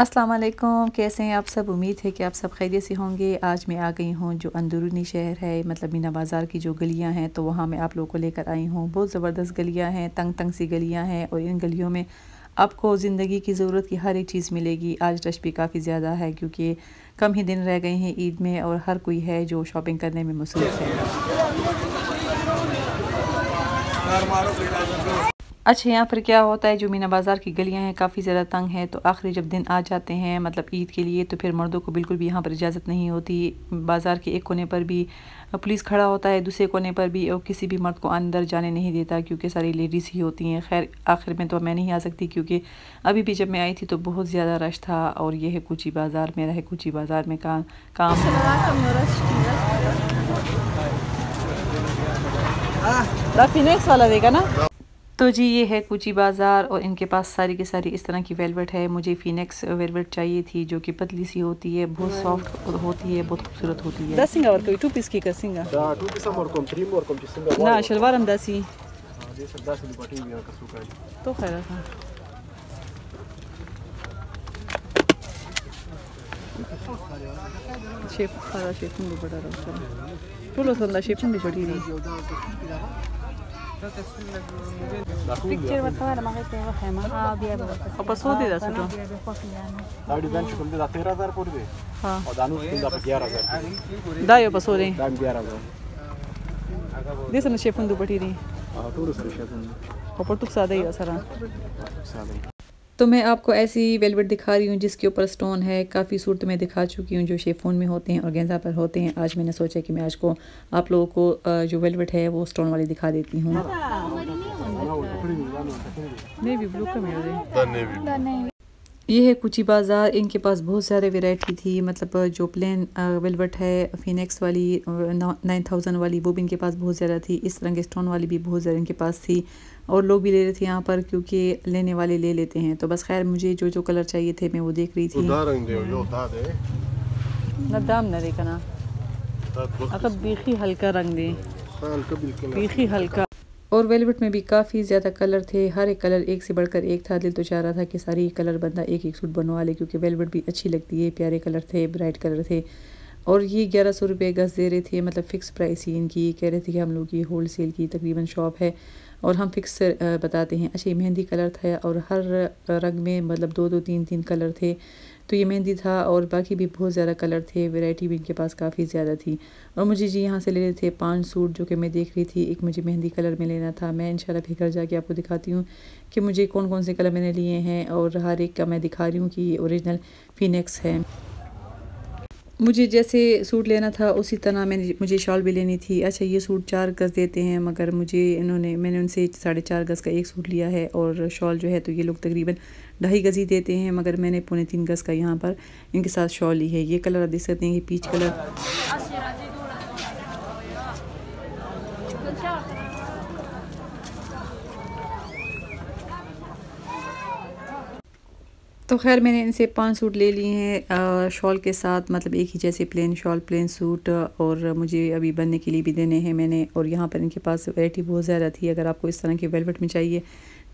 वालेकुम कैसे हैं आप सब उम्मीद है कि आप सब खैरियत से होंगे आज मैं आ गई हूँ जो अंदरूनी शहर है मतलब मीना बाज़ार की जो गलियाँ हैं तो वहाँ मैं आप लोगों को लेकर आई हूँ बहुत ज़बरदस्त गलियाँ हैं तंग तंग सी गलियाँ हैं और इन गलियों में आपको ज़िंदगी की ज़रूरत की हर एक चीज़ मिलेगी आज रश भी काफ़ी ज़्यादा है क्योंकि कम ही दिन रह गए हैं ईद में और हर कोई है जो शॉपिंग करने में मसरूफ़ है अच्छा यहाँ पर क्या होता है जो मीना बाज़ार की गलियाँ हैं काफ़ी ज़्यादा तंग हैं तो आखिरी जब दिन आ जाते हैं मतलब ईद के लिए तो फिर मर्दों को बिल्कुल भी यहाँ पर इजाज़त नहीं होती बाज़ार के एक कोने पर भी पुलिस खड़ा होता है दूसरे कोने पर भी और किसी भी मर्द को अंदर जाने नहीं देता क्योंकि सारी लेडीज़ ही होती हैं खैर आखिर में तो मैं नहीं आ सकती क्योंकि अभी भी जब मैं आई थी तो बहुत ज़्यादा रश था और यह है कुछ बाज़ार मेरा रहे कुची बाज़ार में का, काम हाँ। काम वाला देगा ना तो जी ये है कुची बाज़ार और इनके पास सारी की सारी इस तरह की वेलवेट है मुझे फिनेक्स वेलवेट चाहिए थी जो कि पतली सी होती है बहुत सॉफ्ट होती है बहुत खूबसूरत होती है दस और कोई टू पीस की का कसिंगा टू पीस और कम थ्री और कम सिंगा ना शलवार अंदासी हाँ, तो खैर था हाँ। शेफ खारा शेफ बड़ा रोशन टू लो संदा शेफ भी छोटी नहीं پکچر ورته ما هغه ته وخایم او بیا به په څو دي دا څه دا ډیزاین چې کوم دی دا 13000 پورې دی او دا نو څنګه په 11000 دا یو په څو دی دا 11000 دې سره شیفون دوپټی دی ټول سره شیفون او پټوک ساده یو سره ساده तो मैं आपको ऐसी वेलवेट दिखा रही हूँ जिसके ऊपर स्टोन है काफ़ी सूट में दिखा चुकी हूँ जो शेफोन में होते हैं और गेंजा पर होते हैं आज मैंने सोचा कि मैं आज को आप लोगों को जो वेलवेट है वो स्टोन वाली दिखा देती हूँ हाँ। हाँ, हाँ। ये है कुची बाज़ार इनके पास बहुत सारे वेराइटी थी मतलब जो प्लेन वेलवेट है फिनिक्स वाली नाइन थाउजेंड वाली वो भी इनके पास बहुत ज़्यादा थी इस रंग स्टोन वाली भी बहुत ज़्यादा इनके पास थी और लोग भी ले रहे थे यहाँ पर क्योंकि लेने वाले ले लेते हैं तो बस खैर मुझे जो जो कलर चाहिए थे मैं वो देख रही थी दाम ना देखना अब मतलब बीखी हल्का रंग दे हाँ, बीखी हल्का और वेलवेट में भी काफ़ी ज़्यादा कलर थे हर एक कलर एक से बढ़कर एक था दिल तो चाह रहा था कि सारी कलर बंदा एक एक सूट बनवा ले क्योंकि वेलवेट भी अच्छी लगती है प्यारे कलर थे ब्राइट कलर थे और ये ग्यारह सौ रुपये गज़ दे रहे थे मतलब फ़िक्स प्राइस ही इनकी कह रहे थे कि हम लोग की होल सेल की तकरीबन शॉप है और हम फिक्स बताते हैं अच्छा ये मेहंदी कलर था और हर रंग में मतलब दो दो तीन तीन कलर थे तो ये मेहंदी था और बाकी भी बहुत ज़्यादा कलर थे वैरायटी भी इनके पास काफ़ी ज़्यादा थी और मुझे जी यहाँ से लेने थे पांच सूट जो कि मैं देख रही थी एक मुझे मेहंदी कलर में लेना था मैं इंशाल्लाह फिर घर जाके आपको दिखाती हूँ कि मुझे कौन कौन से कलर मैंने लिए हैं और हर एक का मैं दिखा रही हूँ कि ये ओरिजिनल फिनिक्स है मुझे जैसे सूट लेना था उसी तरह मैंने मुझे शॉल भी लेनी थी अच्छा ये सूट चार गज़ देते हैं मगर मुझे इन्होंने मैंने उनसे साढ़े चार गज़ का एक सूट लिया है और शॉल जो है तो ये लोग तकरीबन ढाई गज़ ही देते हैं मगर मैंने पौने तीन गज़ का यहाँ पर इनके साथ शॉल ली है ये कलर आप देख सकते हैं ये पीच कलर तो खैर मैंने इनसे पांच सूट ले लिए हैं शॉल के साथ मतलब एक ही जैसे प्लेन शॉल प्लेन सूट और मुझे अभी बनने के लिए भी देने हैं मैंने और यहाँ पर इनके पास वैरायटी बहुत ज़्यादा थी अगर आपको इस तरह के वेलवेट में चाहिए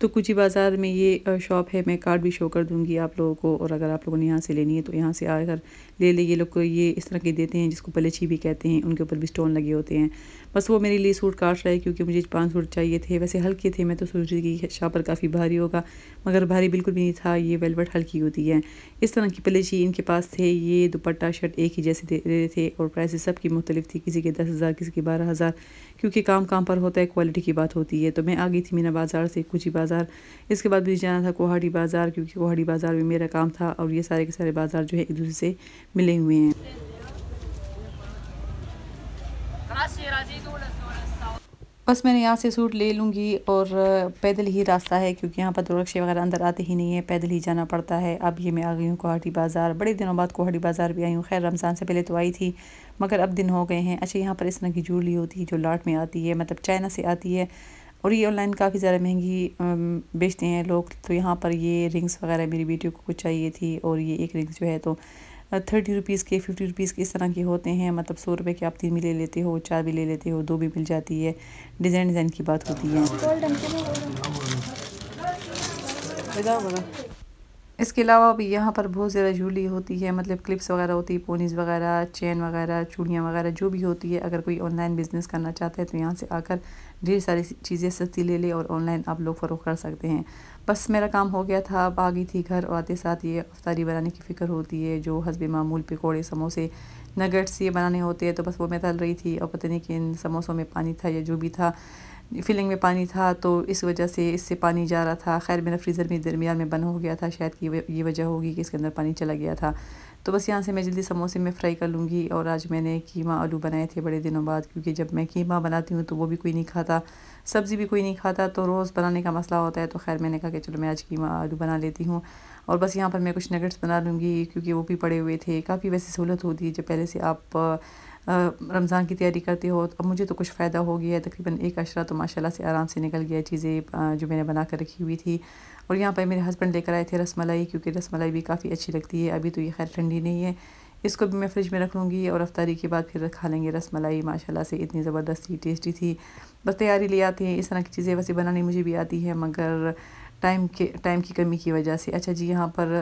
तो कुछ ही बाज़ार में ये शॉप है मैं कार्ड भी शो कर दूँगी आप लोगों को और अगर आप लोगों ने यहाँ से लेनी है तो यहाँ से आकर ले ले ये लोग को ये इस तरह के देते हैं जिसको पलेची भी कहते हैं उनके ऊपर भी स्टोन लगे होते हैं बस वो मेरे लिए सूट काट रहा है क्योंकि मुझे पाँच सूट चाहिए थे वैसे हल्के थे मैं तो सोच रही थी कि शापर काफ़ी भारी होगा मगर भारी बिल्कुल भी नहीं था ये वेलवेट हल्की होती है इस तरह की पलेची इनके पास थे ये दुपट्टा शर्ट एक ही जैसे दे रहे थे और प्राइसेस सब की मुख्तलिफ थी किसी के दस हज़ार किसी के बारह हज़ार क्योंकि काम काम पर होता है क्वालिटी की बात होती है तो मैं आ गई थी मीना बाज़ार से ही बाज़ार इसके बाद मुझे जाना था कोहाड़ी बाज़ार क्योंकि कोहाड़ी बाज़ार में मेरा काम था और ये सारे के सारे बाज़ार जो है एक दूसरे से मिले हुए हैं बस मैंने यहाँ से सूट ले लूँगी और पैदल ही रास्ता है क्योंकि यहाँ पर दो रक्शे वगैरह अंदर आते ही नहीं है पैदल ही जाना पड़ता है अब ये मैं आ गई हूँ कोहाटी बाज़ार बड़े दिनों बाद कोहाटी बाज़ार भी आई हूँ खैर रमज़ान से पहले तो आई थी मगर अब दिन हो गए हैं अच्छा यहाँ पर इस तरह की जूली होती है जो लाट में आती है मतलब चाइना से आती है और ये ऑनलाइन काफ़ी ज़्यादा महंगी बेचते हैं लोग तो यहाँ पर ये रिंग्स वगैरह मेरी बेटियों को कुछ चाहिए थी और ये एक रिंग्स जो है तो थर्टी रुपीज़ के फिफ्टी रुपीज़ के इस तरह के होते हैं मतलब सौ रुपये के आप तीन भी ले लेते हो चार भी ले लेते हो दो भी मिल जाती है डिज़ाइन डिज़ाइन की बात होती है इसके अलावा भी यहाँ पर बहुत ज़्यादा झूली होती है मतलब क्लिप्स वगैरह होती है पोनीज़ वगैरह चैन वगैरह चूड़ियाँ वगैरह जो भी होती है अगर कोई ऑनलाइन बिज़नेस करना चाहता है तो यहाँ से आकर ढेर सारी चीज़ें सस्ती ले ले और ऑनलाइन आप लोग फरोख कर सकते हैं बस मेरा काम हो गया था अब आ गई थी घर और आते साथ ये अफ्तारी बनाने की फ़िक्र होती है जो हसब मामूल पकौड़े समोसे नगट्स ये बनाने होते हैं तो बस वो मैं तल रही थी और पता नहीं कि इन समोसों में पानी था या जो भी था फिलिंग में पानी था तो इस वजह से इससे पानी जा रहा था खैर मेरा फ्रीज़र भी दरमियान में बंद हो गया था शायद कि ये वजह होगी कि इसके अंदर पानी चला गया था तो बस यहाँ से मैं जल्दी समोसे में फ्राई कर लूँगी और आज मैंने कीमा आलू बनाए थे बड़े दिनों बाद क्योंकि जब मैं कीमा बनाती हूँ तो वो भी कोई नहीं खाता सब्ज़ी भी कोई नहीं खाता तो रोज़ बनाने का मसला होता है तो खैर मैंने कहा कि चलो मैं आज कीमा आलू बना लेती हूँ और बस यहाँ पर मैं कुछ नगेट्स बना लूँगी क्योंकि वो भी पड़े हुए थे काफ़ी वैसे सहूलत होती है जब पहले से आप रमज़ान की तैयारी करते हो तो अब मुझे तो कुछ फ़ायदा हो गया है तकरीबन एक अशरा तो माशाल्लाह से आराम से निकल गया चीज़ें जो मैंने बना कर रखी हुई थी और यहाँ पर मेरे हस्बैंड लेकर आए थे रसमलाई क्योंकि रसमलाई भी काफ़ी अच्छी लगती है अभी तो ये खैर ठंडी नहीं है इसको भी मैं फ्रिज में रख लूँगी और अफ्तारी के बाद फिर खा लेंगे रस मलाई माशाल्लाह से इतनी ज़बरदस्त थी टेस्टी थी बस तैयारी ले आती है इस तरह की चीज़ें वैसे बनानी मुझे भी आती है मगर टाइम के टाइम की कमी की वजह से अच्छा जी यहाँ पर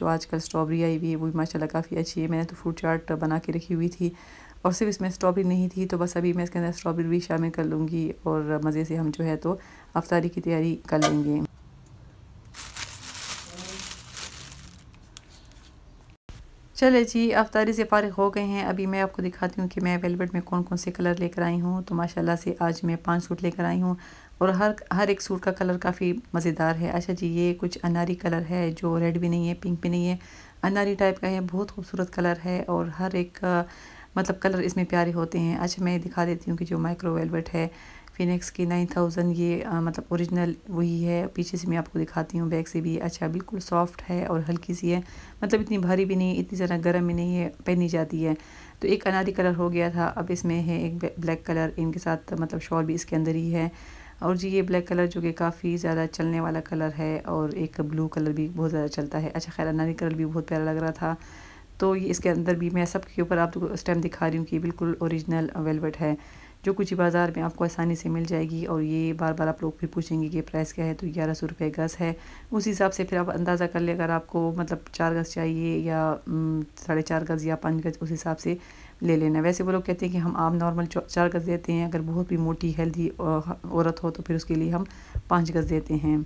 जो आजकल स्ट्रॉबेरी आई हुई है वो भी माशाल्लाह काफ़ी अच्छी है मैंने तो फ्रूट चाट बना के रखी हुई थी और सिर्फ इसमें स्ट्रॉबेरी नहीं थी तो बस अभी मैं इसके अंदर स्ट्रॉबेरी भी शामिल कर लूँगी और मज़े से हम जो है तो अफ्तारी की तैयारी कर लेंगे चले जी अफ्तारी से फारग हो गए हैं अभी मैं आपको दिखाती हूँ कि मैं वेलवेट में कौन कौन से कलर लेकर आई हूँ तो माशाल्लाह से आज मैं पांच सूट लेकर आई हूँ और हर हर एक सूट का कलर काफ़ी मज़ेदार है अच्छा जी ये कुछ अनारी कलर है जो रेड भी नहीं है पिंक भी नहीं है अनारी टाइप का है बहुत खूबसूरत कलर है और हर एक मतलब कलर इसमें प्यारे होते हैं अच्छा मैं दिखा देती हूँ कि जो माइक्रो वेलवेट है फिनिक्स की नाइन थाउजेंड ये आ, मतलब ओरिजिनल वही है पीछे से मैं आपको दिखाती हूँ बैग से भी अच्छा बिल्कुल सॉफ्ट है और हल्की सी है मतलब इतनी भारी भी नहीं इतनी ज़्यादा गर्म भी नहीं है पहनी जाती है तो एक अनारी कलर हो गया था अब इसमें है एक ब्लैक कलर इनके साथ मतलब शॉल भी इसके अंदर ही है और जी ये ब्लैक कलर जो कि काफ़ी ज़्यादा चलने वाला कलर है और एक ब्लू कलर भी बहुत ज़्यादा चलता है अच्छा खैर अनारी कलर भी बहुत प्यारा लग रहा था तो ये इसके अंदर भी मैं सबके ऊपर आपको तो स्टैम्प दिखा रही हूँ कि बिल्कुल ओरिजिनल वेलवेट uh, है जो कुछ ही बाज़ार में आपको आसानी से मिल जाएगी और ये बार बार आप लोग भी पूछेंगे कि प्राइस क्या है तो ग्यारह सौ रुपये गज़ है उस हिसाब से फिर आप अंदाज़ा कर लें अगर आपको मतलब चार गज़ चाहिए या साढ़े चार गज़ या पाँच गज़ उस हिसाब से ले लेना वैसे वो लोग कहते हैं कि हम आम नॉर्मल चार गज़ देते हैं अगर बहुत भी मोटी हेल्दी uh, औरत हो तो फिर उसके लिए हम पाँच गज़ देते हैं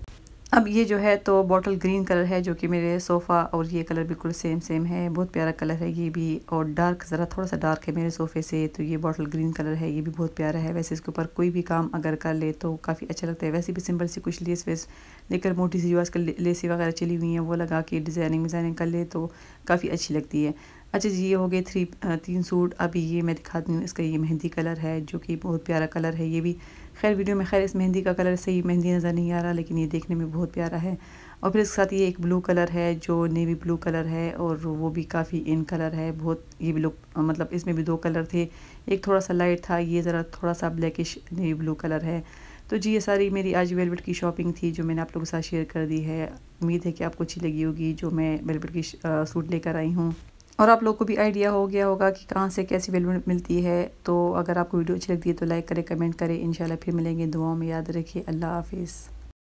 अब ये जो है तो बॉटल ग्रीन कलर है जो कि मेरे सोफ़ा और ये कलर बिल्कुल सेम सेम है बहुत प्यारा कलर है ये भी और डार्क ज़रा थोड़ा सा डार्क है मेरे सोफ़े से तो ये बॉटल ग्रीन कलर है ये भी बहुत प्यारा है वैसे इसके ऊपर कोई भी काम अगर कर ले तो काफ़ी अच्छा लगता है वैसे भी सिंपल सी कुछ लेस वेस लेकर मोटी सी जो आजकल लेसी वगैरह चली हुई हैं वो लगा के डिज़ाइनिंग विज़ाइनिंग कर ले तो काफ़ी अच्छी लगती है अच्छा जी ये हो गए थ्री तीन सूट अभी ये मैं दिखाती हूँ इसका ये मेहंदी कलर है जो कि बहुत प्यारा कलर है ये भी खैर वीडियो में खैर इस मेहंदी का कलर सही मेहंदी नज़र नहीं आ रहा लेकिन ये देखने में बहुत प्यारा है और फिर इसके साथ ये एक ब्लू कलर है जो नेवी ब्लू कलर है और वो भी काफ़ी इन कलर है बहुत ये भी लोग मतलब इसमें भी दो कलर थे एक थोड़ा सा लाइट था ये ज़रा थोड़ा सा ब्लैकिश नेवी ब्लू कलर है तो जी ये सारी मेरी आज वेलवेट की शॉपिंग थी जो मैंने आप लोगों के साथ शेयर कर दी है उम्मीद है कि आपको अच्छी लगी होगी जो मैं वेलवेट की सूट लेकर आई हूँ और आप लोग को भी आइडिया हो गया होगा कि कहाँ से कैसी वेलमेंट मिलती है तो अगर आपको वीडियो अच्छी लगती है तो लाइक करें कमेंट करें इंशाल्लाह फिर मिलेंगे दुआओं में याद रखिए अल्लाह हाफिज़